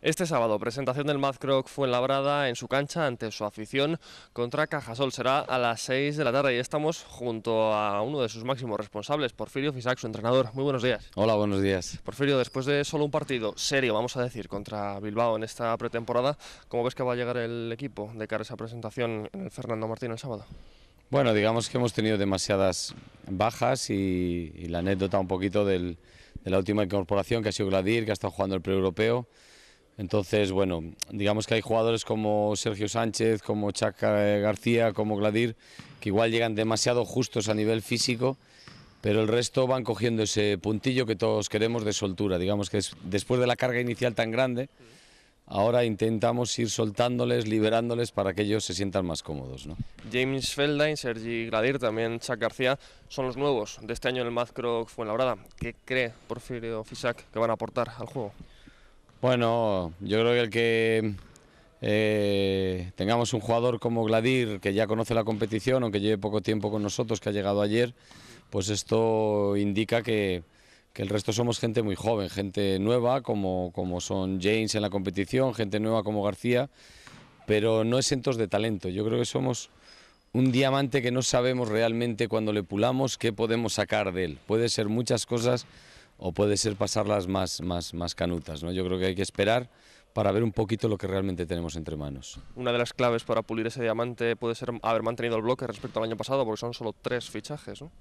Este sábado, presentación del Mazcroc fue en en su cancha ante su afición contra Cajasol. Será a las 6 de la tarde y estamos junto a uno de sus máximos responsables, Porfirio Fisac, su entrenador. Muy buenos días. Hola, buenos días. Porfirio, después de solo un partido serio, vamos a decir, contra Bilbao en esta pretemporada, ¿cómo ves que va a llegar el equipo de cara a esa presentación en el Fernando Martín el sábado? Bueno, digamos que hemos tenido demasiadas bajas y, la anécdota un poquito de la última incorporación que ha sido Gladir, que ha estado jugando el pre-europeo. Entonces, bueno, digamos que hay jugadores como Sergio Sánchez, como Chaca García, como Gladir, que igual llegan demasiado justos a nivel físico, pero el resto van cogiendo ese puntillo que todos queremos de soltura. Digamos que después de la carga inicial tan grande, ahora intentamos ir soltándoles, liberándoles para que ellos se sientan más cómodos. James Feldheim, Sergi Gladir, también Chac García son los nuevos de este año en el Mazcroc Fuenlabrada. ¿Qué cree Porfirio Fisac que van a aportar al juego? Bueno, yo creo que el que eh, tengamos un jugador como Gladir, que ya conoce la competición, aunque lleve poco tiempo con nosotros, que ha llegado ayer, pues esto indica que, el resto somos gente muy joven, gente nueva, como, como son James en la competición, gente nueva como García, pero no exentos de talento. Yo creo que somos un diamante que no sabemos realmente cuando le pulamos qué podemos sacar de él. Puede ser muchas cosas o puede ser pasarlas más, más, más canutas. ¿no? Yo creo que hay que esperar para ver un poquito lo que realmente tenemos entre manos. Una de las claves para pulir ese diamante puede ser haber mantenido el bloque respecto al año pasado, porque son solo tres fichajes. ¿no?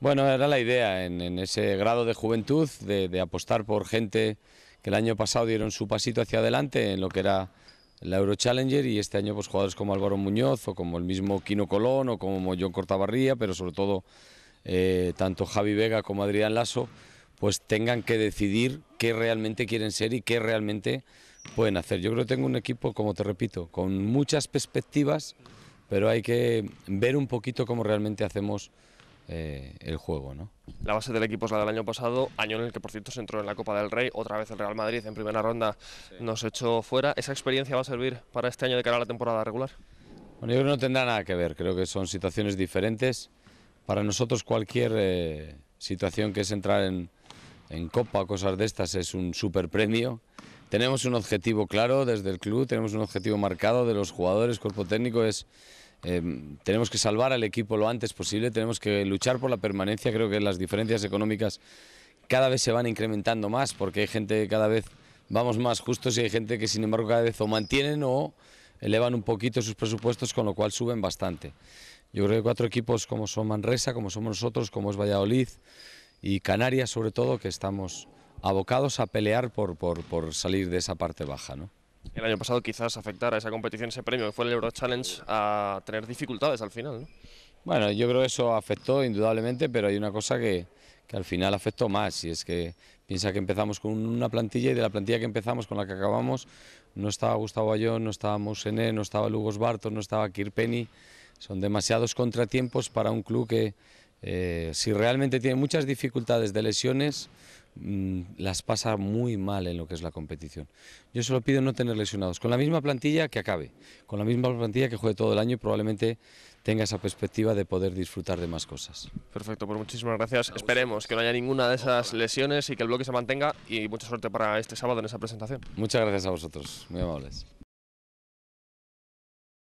Bueno, era la idea, en, ese grado de juventud, de, apostar por gente que el año pasado dieron su pasito hacia adelante en lo que era la Eurochallenger y este año pues jugadores como Álvaro Muñoz o como el mismo Kino Colón o como John Cortabarría, pero sobre todo eh, tanto Javi Vega como Adrián Lasso pues tengan que decidir qué realmente quieren ser y qué realmente pueden hacer. Yo creo que tengo un equipo, como te repito, con muchas perspectivas, pero hay que ver un poquito cómo realmente hacemos eh, el juego. La base del equipo es la del año pasado, año en el que por cierto se entró en la Copa del Rey, otra vez el Real Madrid en primera ronda nos echó fuera. ¿Esa experiencia va a servir para este año de cara a la temporada regular? Bueno, yo creo que no tendrá nada que ver, creo que son situaciones diferentes. Para nosotros cualquier eh, situación que es entrar en, en Copa, cosas de estas, es un super premio. Tenemos un objetivo claro desde el club, tenemos un objetivo marcado de los jugadores, cuerpo técnico, es em, tenemos que salvar al equipo lo antes posible, tenemos que luchar por la permanencia, creo que las diferencias económicas cada vez se van incrementando más, porque hay gente que cada vez vamos más justos y hay gente que sin embargo cada vez o mantienen o elevan un poquito sus presupuestos, con lo cual suben bastante. Yo creo que cuatro equipos como son Manresa, como somos nosotros, como es Valladolid, y Canarias sobre todo, que estamos abocados a pelear por, por, por salir de esa parte baja. ¿no? El año pasado quizás afectara esa competición, ese premio que fue el Euro Challenge, a tener dificultades al final. Bueno, yo creo que eso afectó indudablemente, pero hay una cosa que, que al final afectó más y es que piensa que empezamos con una plantilla y de la plantilla que empezamos con la que acabamos no estaba Gustavo Ayón, no estaba Mousené, no estaba Lugos Bartos, no estaba Kirpeni. Son demasiados contratiempos para un club que, eh, si realmente tiene muchas dificultades de lesiones, mm, las pasa muy mal en lo que es la competición. Yo solo pido no tener lesionados, con la misma plantilla que acabe, con la misma plantilla que juegue todo el año y probablemente tenga esa perspectiva de poder disfrutar de más cosas. Perfecto, pues muchísimas gracias. Esperemos que no haya ninguna de esas lesiones y que el bloque se mantenga y mucha suerte para este sábado en esa presentación. Muchas gracias a vosotros, muy amables.